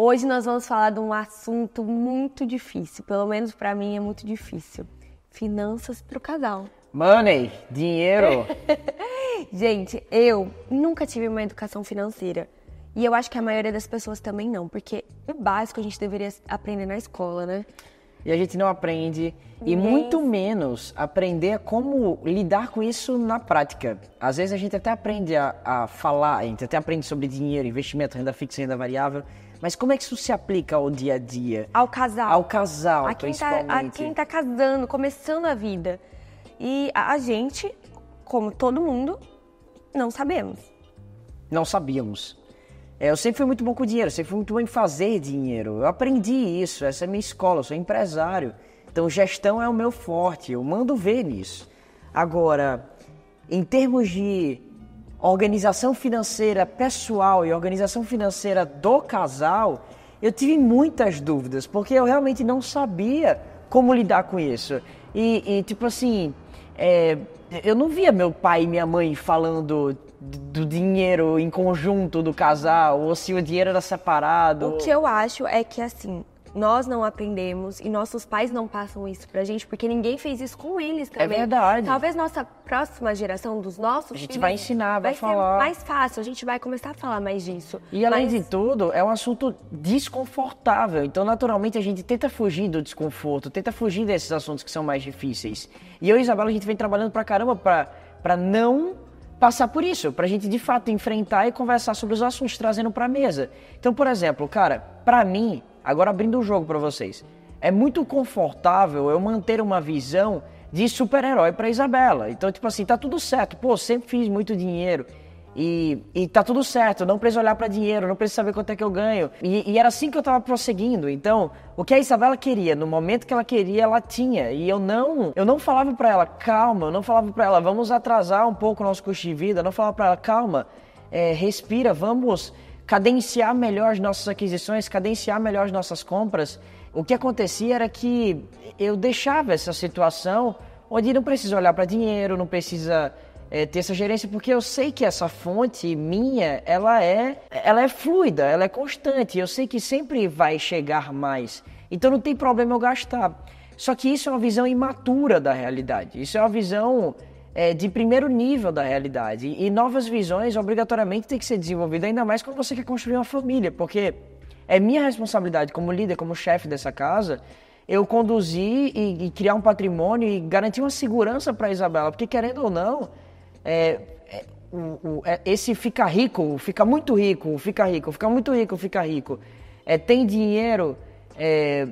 Hoje nós vamos falar de um assunto muito difícil, pelo menos para mim é muito difícil. Finanças para o casal. Money, dinheiro. Gente, eu nunca tive uma educação financeira. E eu acho que a maioria das pessoas também não, porque o básico a gente deveria aprender na escola, né? E a gente não aprende, e muito menos aprender como lidar com isso na prática. Às vezes a gente até aprende a, a falar, a gente até aprende sobre dinheiro, investimento, renda fixa, renda variável, mas como é que isso se aplica ao dia a dia? Ao casal. Ao casal, a quem principalmente. Tá, a quem tá casando, começando a vida. E a, gente, como todo mundo, não sabemos. Não sabíamos. É, eu sempre fui muito bom com dinheiro, sempre fui muito bom em fazer dinheiro. Eu aprendi isso, essa é minha escola, eu sou empresário. Então, gestão é o meu forte, eu mando ver nisso. Agora, em termos de organização financeira pessoal e organização financeira do casal, eu tive muitas dúvidas, porque eu realmente não sabia como lidar com isso. E, e tipo assim, é, eu não via meu pai e minha mãe falando do dinheiro em conjunto do casal, ou se o dinheiro era separado. O que eu acho é que, assim, nós não aprendemos e nossos pais não passam isso pra gente, porque ninguém fez isso com eles é também. É verdade. Talvez nossa próxima geração dos nossos. A gente filhos, vai ensinar, vai, vai falar. mais fácil, a gente vai começar a falar mais disso. E além mas... de tudo, é um assunto desconfortável. Então, naturalmente, a gente tenta fugir do desconforto, tenta fugir desses assuntos que são mais difíceis. E eu e Isabela, a gente vem trabalhando pra caramba pra, pra não passar por isso, pra gente de fato enfrentar e conversar sobre os assuntos, trazendo pra mesa. Então, por exemplo, cara, pra mim Agora abrindo o jogo para vocês. É muito confortável eu manter uma visão de super-herói para Isabela. Então, tipo assim, tá tudo certo. Pô, sempre fiz muito dinheiro. E, e tá tudo certo, não preciso olhar para dinheiro, não preciso saber quanto é que eu ganho. E, e, era assim que eu tava prosseguindo. Então, o que a Isabela queria, no momento que ela queria, ela tinha. E eu não, eu não falava para ela, calma, eu não falava para ela, vamos atrasar um pouco o nosso custo de vida, eu não falava para ela, calma, é, respira, vamos cadenciar melhor as nossas aquisições, cadenciar melhor as nossas compras, o que acontecia era que eu deixava essa situação onde não precisa olhar para dinheiro, não precisa é, ter essa gerência, porque eu sei que essa fonte minha, ela é, ela é fluida, ela é constante, eu sei que sempre vai chegar mais. Então não tem problema eu gastar. Só que isso é uma visão imatura da realidade. Isso é uma visão é, de primeiro nível da realidade. E novas visões obrigatoriamente têm que ser desenvolvidas, ainda mais quando você quer construir uma família, porque é minha responsabilidade como líder, como chefe dessa casa, eu conduzir e, e, criar um patrimônio e garantir uma segurança para Isabela, porque querendo ou não, é, é, o, o, é, esse fica rico, fica muito rico, fica rico, fica muito rico, fica rico, é, tem dinheiro, é,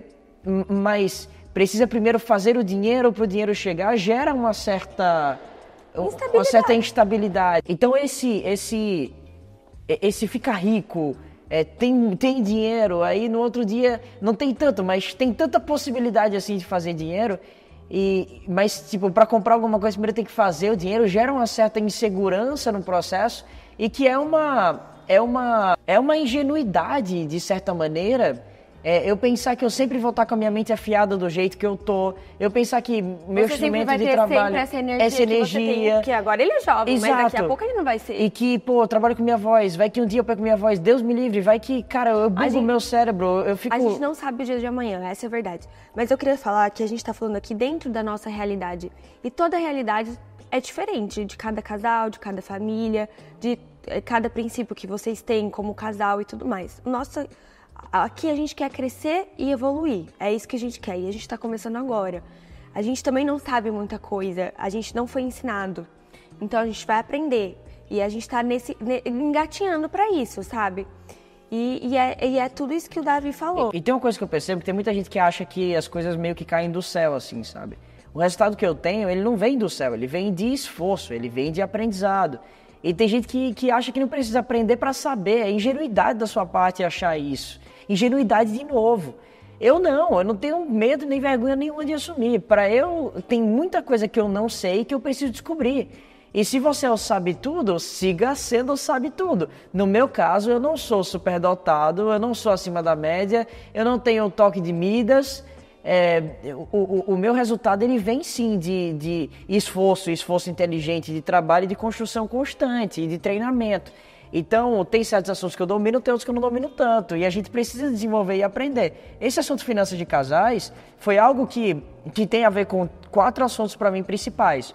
mas precisa primeiro fazer o dinheiro para o dinheiro chegar, gera uma certa uma certa instabilidade. Então esse esse esse fica rico, é, tem, tem dinheiro, aí no outro dia não tem tanto, mas tem tanta possibilidade assim de fazer dinheiro. E, mas, tipo, para comprar alguma coisa, primeiro tem que fazer o dinheiro, gera uma certa insegurança no processo e que é uma, é uma, é uma ingenuidade, de certa maneira, é, eu pensar que eu sempre vou estar com a minha mente afiada do jeito que eu tô. Eu pensar que meu você instrumento vai de ter trabalho. Essa energia, essa energia. Que, tem, que, agora ele é jovem, Exato. mas daqui a pouco ele não vai ser. E que, pô, eu trabalho com minha voz. Vai que um dia eu pego minha voz, Deus me livre. Vai que, cara, eu bugo o meu cérebro. Eu fico. A gente não sabe o dia de amanhã, essa é a verdade. Mas eu queria falar que a gente tá falando aqui dentro da nossa realidade. E toda realidade é diferente de cada casal, de cada família, de eh, cada princípio que vocês têm como casal e tudo mais. Nossa aqui a gente quer crescer e evoluir. É isso que a gente quer e a gente está começando agora. A gente também não sabe muita coisa, a gente não foi ensinado. Então a gente vai aprender e a gente está nesse engatinhando para isso, sabe? E, e, é, e, é, tudo isso que o Davi falou. E, e, tem uma coisa que eu percebo que tem muita gente que acha que as coisas meio que caem do céu, assim, sabe? O resultado que eu tenho, ele não vem do céu, ele vem de esforço, ele vem de aprendizado. E tem gente que, que acha que não precisa aprender para saber, é ingenuidade da sua parte achar isso ingenuidade de novo. Eu não, eu não tenho medo nem vergonha nenhuma de assumir. Para eu, tem muita coisa que eu não sei que eu preciso descobrir. E se você o sabe tudo, siga sendo o sabe tudo. No meu caso, eu não sou superdotado, eu não sou acima da média, eu não tenho toque de Midas. É, o, o, o, meu resultado ele vem sim de, de esforço, esforço inteligente, de trabalho e de construção constante e de treinamento. Então, tem certos assuntos que eu domino, tem outros que eu não domino tanto. E a gente precisa desenvolver e aprender. Esse assunto finanças de casais foi algo que, que tem a ver com quatro assuntos para mim principais.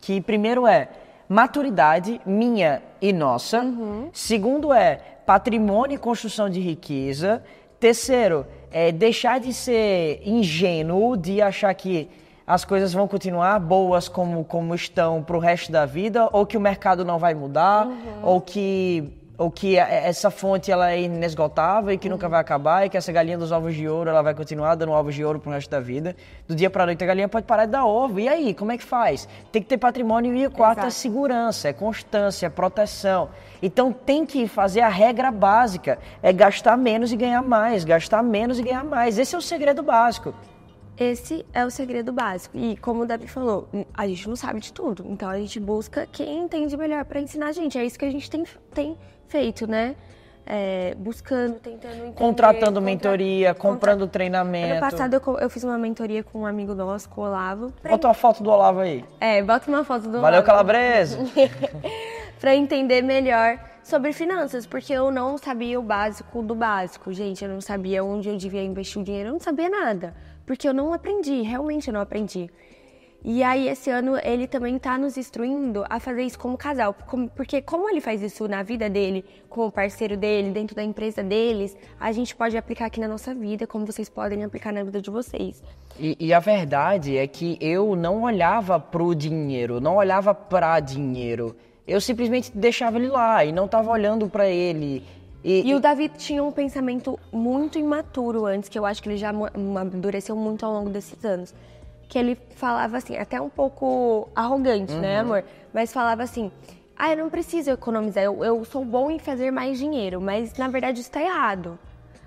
Que primeiro é maturidade minha e nossa. Uhum. Segundo é patrimônio e construção de riqueza. Terceiro é deixar de ser ingênuo, de achar que as coisas vão continuar boas como, como estão para o resto da vida, ou que o mercado não vai mudar, uhum. ou que ou que essa fonte ela é inesgotável e que uhum. nunca vai acabar e que essa galinha dos ovos de ouro ela vai continuar dando ovos de ouro para o resto da vida. Do dia para noite a galinha pode parar de dar ovo. E aí, como é que faz? Tem que ter patrimônio e o quarto Exato. é segurança, é constância, é proteção. Então tem que fazer a regra básica, é gastar menos e ganhar mais, gastar menos e ganhar mais. Esse é o segredo básico. Esse é o segredo básico. E como o Debbie falou, a gente não sabe de tudo. Então a gente busca quem entende melhor para ensinar a gente. É isso que a gente tem, tem feito, né? É, buscando, tentando entender. Contratando contra... mentoria, comprando contra... treinamento. Ano passado eu, eu, fiz uma mentoria com um amigo nosso, com o Olavo. Bota uma foto do Olavo aí. É, bota uma foto do Olavo. Valeu, Calabreso! para entender melhor sobre finanças, porque eu não sabia o básico do básico, gente. Eu não sabia onde eu devia investir o dinheiro, eu não sabia nada porque eu não aprendi, realmente eu não aprendi. E aí esse ano ele também tá nos instruindo a fazer isso como casal, porque como ele faz isso na vida dele, com o parceiro dele, dentro da empresa deles, a gente pode aplicar aqui na nossa vida, como vocês podem aplicar na vida de vocês. E, e a verdade é que eu não olhava pro dinheiro, não olhava pra dinheiro. Eu simplesmente deixava ele lá e não tava olhando para ele e, e o Davi tinha um pensamento muito imaturo antes, que eu acho que ele já amadureceu muito ao longo desses anos. Que ele falava assim, até um pouco arrogante, né, uhum. né, amor? Mas falava assim: ah, eu não preciso economizar, eu, eu sou bom em fazer mais dinheiro, mas na verdade isso está errado.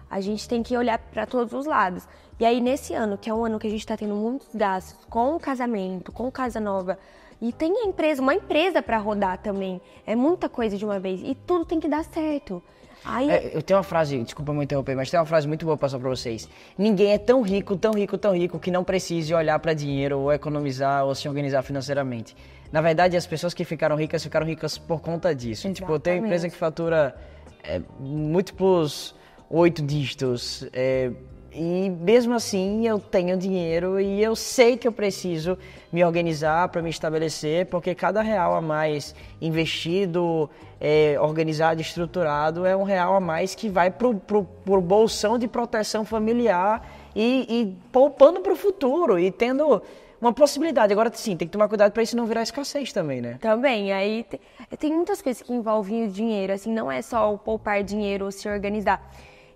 A gente tem que olhar para todos os lados. E aí, nesse ano, que é um ano que a gente está tendo muitos gastos com o casamento, com casa nova, e tem a empresa, uma empresa para rodar também. É muita coisa de uma vez. E tudo tem que dar certo. Aí... É, eu tenho uma frase, desculpa me interromper, mas tem uma frase muito boa pra passar pra vocês. Ninguém é tão rico, tão rico, tão rico que não precise olhar para dinheiro ou economizar ou se organizar financeiramente. Na verdade, as pessoas que ficaram ricas ficaram ricas por conta disso. Exatamente. Tipo, eu tenho empresa que fatura é, múltiplos oito dígitos. É, e mesmo assim eu tenho dinheiro e eu sei que eu preciso me organizar para me estabelecer, porque cada real a mais investido, é, organizado, estruturado é um real a mais que vai para o bolsão de proteção familiar e, e poupando para o futuro e tendo uma possibilidade. Agora, sim, tem que tomar cuidado para isso não virar escassez também, né? Também. Aí tem, tem muitas coisas que envolvem o dinheiro, assim, não é só o poupar dinheiro ou se organizar.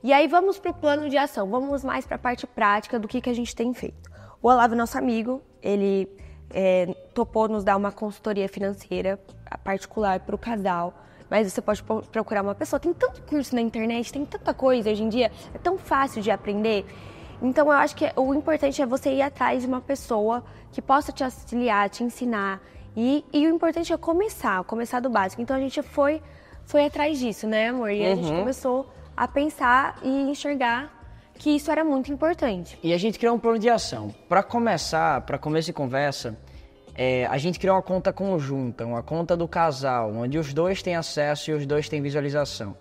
E aí vamos para o plano de ação, vamos mais para a parte prática do que, que a gente tem feito. O Olavo, nosso amigo, ele é, topou nos dar uma consultoria financeira particular para o casal, mas você pode procurar uma pessoa. Tem tanto curso na internet, tem tanta coisa hoje em dia, é tão fácil de aprender. Então eu acho que o importante é você ir atrás de uma pessoa que possa te auxiliar, te ensinar. E, e o importante é começar, começar do básico. Então a gente foi, foi atrás disso, né, amor? E uhum. a gente uhum. começou a pensar e enxergar que isso era muito importante. E a gente criou um plano de ação. Para começar, para começo a conversa, é, a gente criou uma conta conjunta, uma conta do casal, onde os dois têm acesso e os dois têm visualização.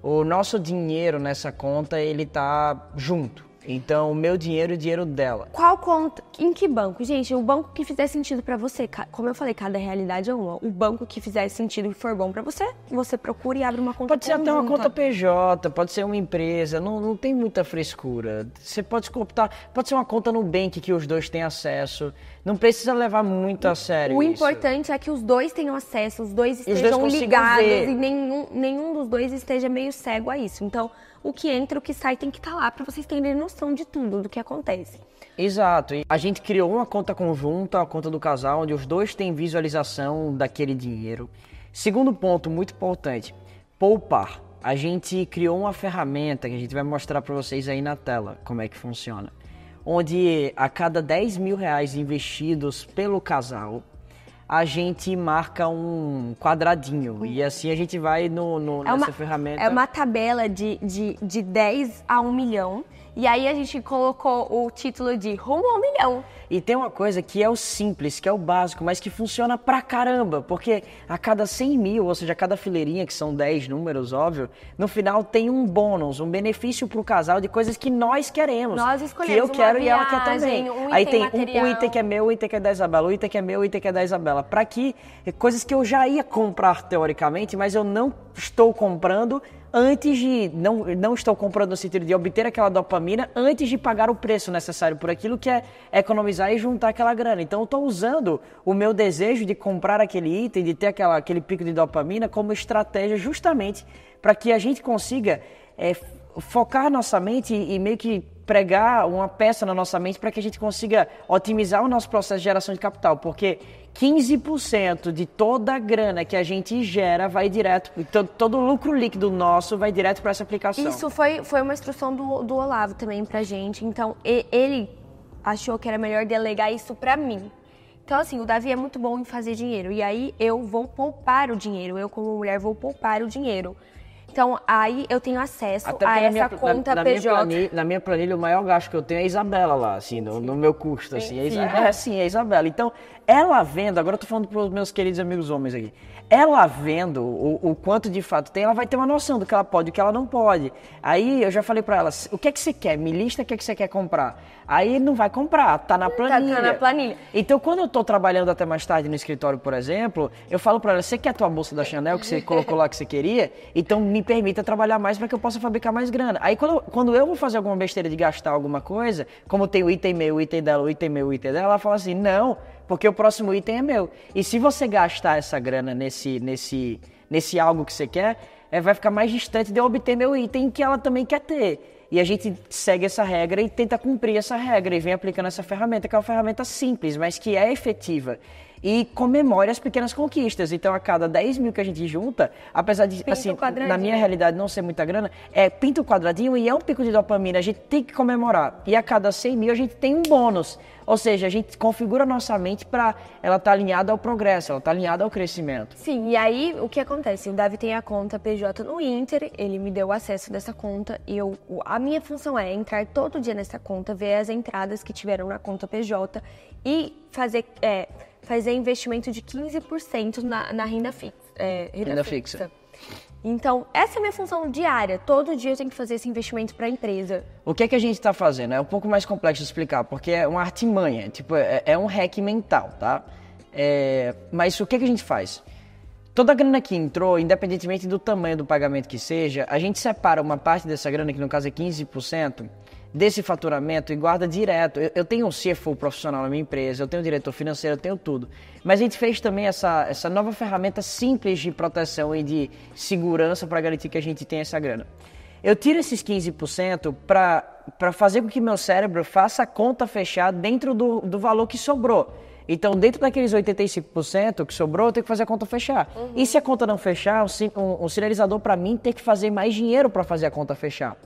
O nosso dinheiro nessa conta ele tá junto. Então, o meu dinheiro e o dinheiro dela. Qual conta? Em que banco? Gente, o banco que fizer sentido para você. Como eu falei, cada realidade é uma. O banco que fizer sentido e for bom para você, você procura e abre uma conta Pode ser até uma conta PJ, pode ser uma empresa, não, não tem muita frescura. Você pode optar, pode ser uma conta no bank que os dois têm acesso. Não precisa levar muito a sério O isso. importante é que os dois tenham acesso, os dois estejam os dois ligados ver. e nenhum, nenhum dos dois esteja meio cego a isso. Então, o que entra, o que sai tem que estar tá lá para vocês terem noção de tudo, do que acontece. Exato. E a gente criou uma conta conjunta, a conta do casal, onde os dois têm visualização daquele dinheiro. Segundo ponto muito importante, poupar. A gente criou uma ferramenta que a gente vai mostrar para vocês aí na tela como é que funciona. Onde a cada 10 mil reais investidos pelo casal, a gente marca um quadradinho. E assim a gente vai no, no é nessa uma, ferramenta. É uma tabela de, de, de 10 a 1 milhão. E aí a gente colocou o título de Rumo ao Milhão. E tem uma coisa que é o simples, que é o básico, mas que funciona pra caramba, porque a cada 100 mil, ou seja, a cada fileirinha, que são 10 números, óbvio, no final tem um bônus, um benefício pro casal de coisas que nós queremos. Nós escolhemos. Que eu quero viagem, e ela quer também. Um Aí tem material. um, um item que é meu, um item que é da Isabela, um item que é meu, um item que é da Isabela. Pra que é coisas que eu já ia comprar teoricamente, mas eu não estou comprando antes de. Não, não estou comprando no sentido de obter aquela dopamina antes de pagar o preço necessário por aquilo, que é economizar e juntar aquela grana. Então, eu estou usando o meu desejo de comprar aquele item, de ter aquela, aquele pico de dopamina, como estratégia justamente para que a gente consiga é, focar nossa mente e, e meio que pregar uma peça na nossa mente para que a gente consiga otimizar o nosso processo de geração de capital, porque 15% de toda a grana que a gente gera vai direto, todo, então, todo o lucro líquido nosso vai direto para essa aplicação. Isso foi, foi uma instrução do, do Olavo também para gente, então ele achou que era melhor delegar isso para mim. Então, assim, o Davi é muito bom em fazer dinheiro. E aí eu vou poupar o dinheiro. Eu, como mulher, vou poupar o dinheiro. Então, aí eu tenho acesso Até a essa minha, conta na, na PJ. Minha planilha, na minha planilha, o maior gasto que eu tenho é a Isabela lá, assim, no, no meu custo, assim. É, é sim, é a Isabela. Então, ela vendo, agora eu tô falando para os meus queridos amigos homens aqui, ela vendo o, o, quanto de fato tem, ela vai ter uma noção do que ela pode e o que ela não pode. Aí eu já falei para ela, o que é que você quer? Me lista o que é que você quer comprar. Aí não vai comprar, tá na planilha. Tá, tá na planilha. Então quando eu tô trabalhando até mais tarde no escritório, por exemplo, eu falo para ela, você quer a tua bolsa da Chanel que você colocou lá que você queria? Então me permita trabalhar mais para que eu possa fabricar mais grana. Aí quando, eu, quando eu vou fazer alguma besteira de gastar alguma coisa, como tem o item meu, o item dela, o item meu, o item dela, ela fala assim, não, porque o próximo item é meu. E se você gastar essa grana nesse, nesse, nesse algo que você quer, é, vai ficar mais distante de eu obter meu item que ela também quer ter. E a gente segue essa regra e tenta cumprir essa regra e vem aplicando essa ferramenta, que é uma ferramenta simples, mas que é efetiva e comemore as pequenas conquistas. Então, a cada 10 mil que a gente junta, apesar de, assim, na minha né? realidade não ser muita grana, é pinta o quadradinho e é um pico de dopamina, a gente tem que comemorar. E a cada 100 mil a gente tem um bônus. Ou seja, a gente configura a nossa mente para ela estar tá alinhada ao progresso, ela está alinhada ao crescimento. Sim, e aí o que acontece? O Davi tem a conta PJ no Inter, ele me deu o acesso dessa conta e eu, a minha função é entrar todo dia nessa conta, ver as entradas que tiveram na conta PJ e fazer. É, fazer investimento de 15% na, na renda, fi, é, renda, renda fixa. fixa. Então, essa é a minha função diária. Todo dia eu tenho que fazer esse investimento para a empresa. O que é que a gente está fazendo? É um pouco mais complexo de explicar, porque é uma artimanha, tipo, é, é um hack mental, tá? É, mas o que, é que a gente faz? Toda a grana que entrou, independentemente do tamanho do pagamento que seja, a gente separa uma parte dessa grana, que no caso é 15%, desse faturamento e guarda direto. Eu, eu, tenho um CFO profissional na minha empresa, eu tenho um diretor financeiro, eu tenho tudo. Mas a gente fez também essa, essa nova ferramenta simples de proteção e de segurança para garantir que a gente tenha essa grana. Eu tiro esses 15% para fazer com que meu cérebro faça a conta fechar dentro do, do valor que sobrou. Então, dentro daqueles 85% que sobrou, eu tenho que fazer a conta fechar. Uhum. E se a conta não fechar, um, um, um sinalizador para mim tem que fazer mais dinheiro para fazer a conta fechar.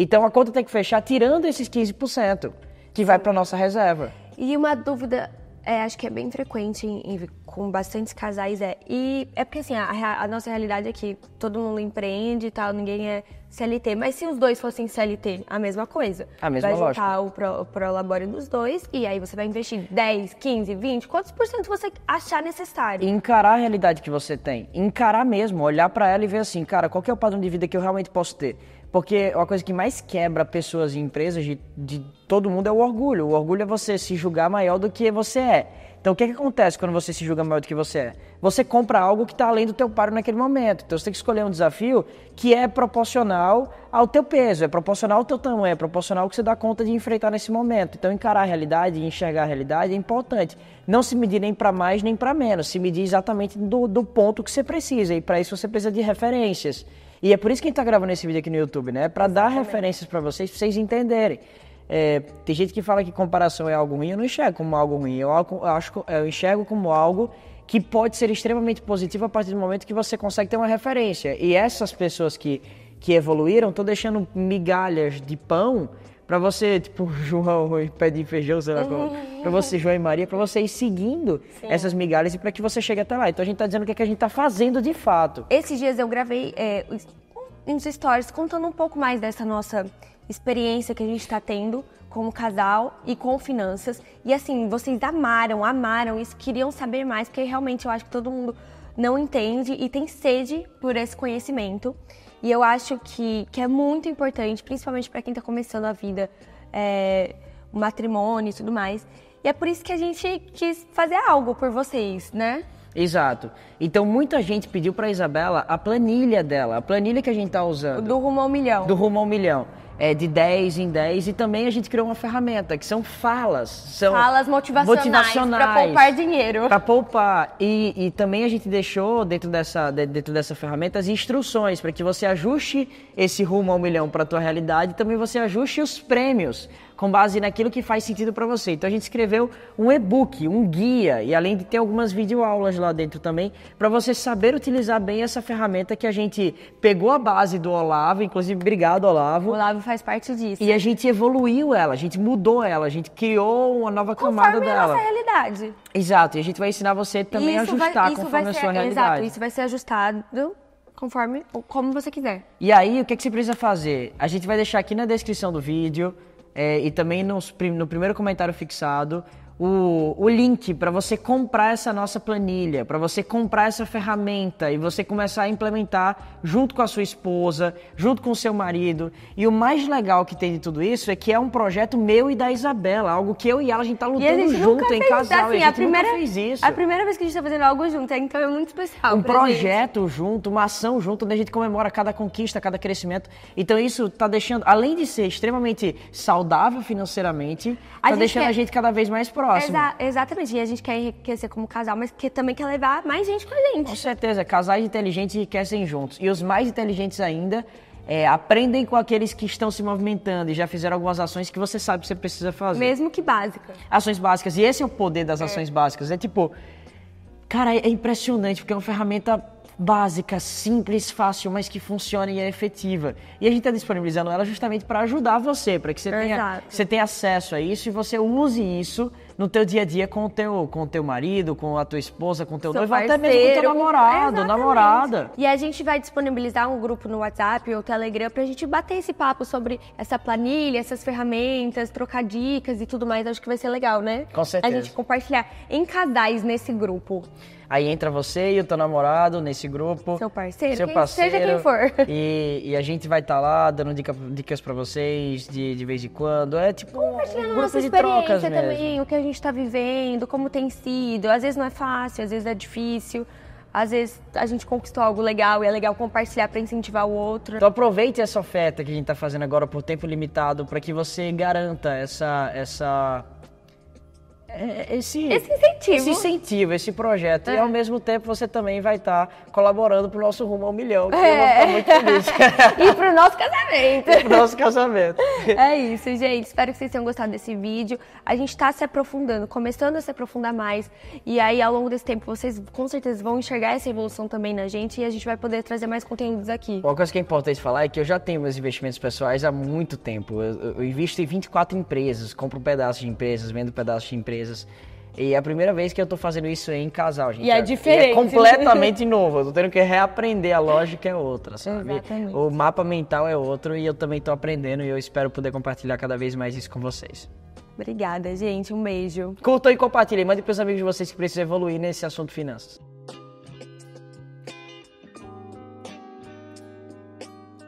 Então a conta tem que fechar tirando esses 15% que vai para nossa reserva. E uma dúvida, é, acho que é bem frequente em, em, com bastantes casais, é. E é porque assim, a, a, nossa realidade é que todo mundo empreende e tal, ninguém é CLT. Mas se os dois fossem CLT, a mesma coisa. A mesma vai lógica. Vai juntar o prolabório pro dos dois e aí você vai investir 10, 15, 20, quantos por cento você achar necessário. Encarar a realidade que você tem. Encarar mesmo, olhar para ela e ver assim, cara, qual é o padrão de vida que eu realmente posso ter? Porque a coisa que mais quebra pessoas e empresas de, de todo mundo é o orgulho. O orgulho é você se julgar maior do que você é. Então o que, é que acontece quando você se julga maior do que você é? Você compra algo que está além do teu paro naquele momento. Então você tem que escolher um desafio que é proporcional ao teu peso, é proporcional ao teu tamanho, é proporcional ao que você dá conta de enfrentar nesse momento. Então encarar a realidade e enxergar a realidade é importante. Não se medir nem para mais nem para menos, se medir exatamente do, do ponto que você precisa. E para isso você precisa de referências. E é por isso que a gente tá gravando esse vídeo aqui no YouTube, né? Para dar referências para vocês, pra vocês entenderem. É, tem gente que fala que comparação é algo ruim, eu não enxergo como algo ruim. Eu, acho, eu enxergo como algo que pode ser extremamente positivo a partir do momento que você consegue ter uma referência. E essas pessoas que, que evoluíram estão deixando migalhas de pão para você, tipo, João e pé de feijão, sei lá como, uhum. Pra você, João e Maria, para você ir seguindo Sim. essas migalhas e para que você chegue até lá. Então a gente está dizendo o que, é que a gente está fazendo de fato. Esses dias eu gravei é, uns stories contando um pouco mais dessa nossa experiência que a gente está tendo como casal e com finanças. E assim, vocês amaram, amaram isso, queriam saber mais, porque realmente eu acho que todo mundo não entende e tem sede por esse conhecimento. E eu acho que, que é muito importante, principalmente para quem está começando a vida, é, o matrimônio e tudo mais. E é por isso que a gente quis fazer algo por vocês, né? Exato. Então muita gente pediu para Isabela a planilha dela, a planilha que a gente tá usando. Do rumo ao milhão. Do rumo ao milhão é, de 10 em 10 e também a gente criou uma ferramenta que são falas, são falas motivacionais, motivacionais para poupar dinheiro. Para poupar e, e, também a gente deixou dentro dessa dentro dessa ferramenta as instruções para que você ajuste esse rumo ao milhão para a tua realidade e também você ajuste os prêmios com base naquilo que faz sentido para você. Então a gente escreveu um e-book, um guia e além de ter algumas videoaulas lá dentro também para você saber utilizar bem essa ferramenta que a gente pegou a base do Olavo, inclusive obrigado Olavo. Olavo faz parte disso. E a gente evoluiu ela, a gente mudou ela, a gente criou uma nova camada conforme dela. Conforme a nossa realidade. Exato, e a gente vai ensinar você também isso a ajustar vai, conforme ser, a sua realidade. Exato, isso vai ser ajustado conforme como você quiser. E aí, o que, é que você precisa fazer? A gente vai deixar aqui na descrição do vídeo é, e também nos, no primeiro comentário fixado o, o link para você comprar essa nossa planilha, para você comprar essa ferramenta e você começar a implementar junto com a sua esposa, junto com o seu marido. E o mais legal que tem de tudo isso é que é um projeto meu e da Isabela, algo que eu e ela a gente tá lutando gente junto em casal. Assim, e a, gente a primeira, nunca fez isso. A primeira vez que a gente tá fazendo algo junto, é, então é muito especial. Um projeto gente. junto, uma ação junto, onde a gente comemora cada conquista, cada crescimento. Então isso tá deixando, além de ser extremamente saudável financeiramente, a tá deixando quer... a gente cada vez mais próximo próximo. Exa exatamente. E a gente quer enriquecer como casal, mas que também quer levar mais gente com a gente. Com certeza. Casais inteligentes enriquecem juntos. E os mais inteligentes ainda é, aprendem com aqueles que estão se movimentando e já fizeram algumas ações que você sabe que você precisa fazer. Mesmo que básicas. Ações básicas. E esse é o poder das é. ações básicas. É tipo. Cara, é impressionante, porque é uma ferramenta básica, simples, fácil, mas que funcione e é efetiva. E a gente está disponibilizando ela justamente para ajudar você, para que você tenha, você tenha acesso a isso e você use isso no teu dia a dia com o teu, com o teu marido, com a tua esposa, com o teu Seu noivo, até mesmo com o teu namorado, é namorada. E a gente vai disponibilizar um grupo no WhatsApp ou Telegram para a gente bater esse papo sobre essa planilha, essas ferramentas, trocar dicas e tudo mais. Acho que vai ser legal, né? Com certeza. A gente compartilhar em casais nesse grupo. Aí entra você e o teu namorado nesse grupo. Seu parceiro, seu parceiro quem, seja quem for. E, e a gente vai estar tá lá dando dica, dicas para vocês de, de vez em quando. É tipo um grupo nossa de trocas mesmo. também, o que a gente está vivendo, como tem sido. Às vezes não é fácil, às vezes é difícil às vezes a gente conquistou algo legal e é legal compartilhar para incentivar o outro. Então aproveite essa oferta que a gente está fazendo agora por tempo limitado para que você garanta essa, essa é, esse, esse incentivo. Esse incentivo, esse projeto. É. E ao mesmo tempo você também vai estar tá colaborando para o nosso rumo ao milhão, que é. eu muito e para o nosso casamento. para o nosso casamento. É isso, gente. Espero que vocês tenham gostado desse vídeo. A gente está se aprofundando, começando a se aprofundar mais. E aí, ao longo desse tempo, vocês com certeza vão enxergar essa evolução também na gente e a gente vai poder trazer mais conteúdos aqui. Uma coisa que é importante falar é que eu já tenho meus investimentos pessoais há muito tempo. Eu, eu invisto em 24 empresas, compro um pedaço de empresas, vendo um pedaço de empresas coisas. E é a primeira vez que eu tô fazendo isso em casal, gente. E é, é diferente. E é completamente novo. Eu tô tendo que reaprender. A lógica é outra, sabe? Exatamente. O mapa mental é outro e eu também tô aprendendo e eu espero poder compartilhar cada vez mais isso com vocês. Obrigada, gente. Um beijo. Curtam e compartilhem. Mande pros amigos de vocês que precisam evoluir nesse assunto finanças.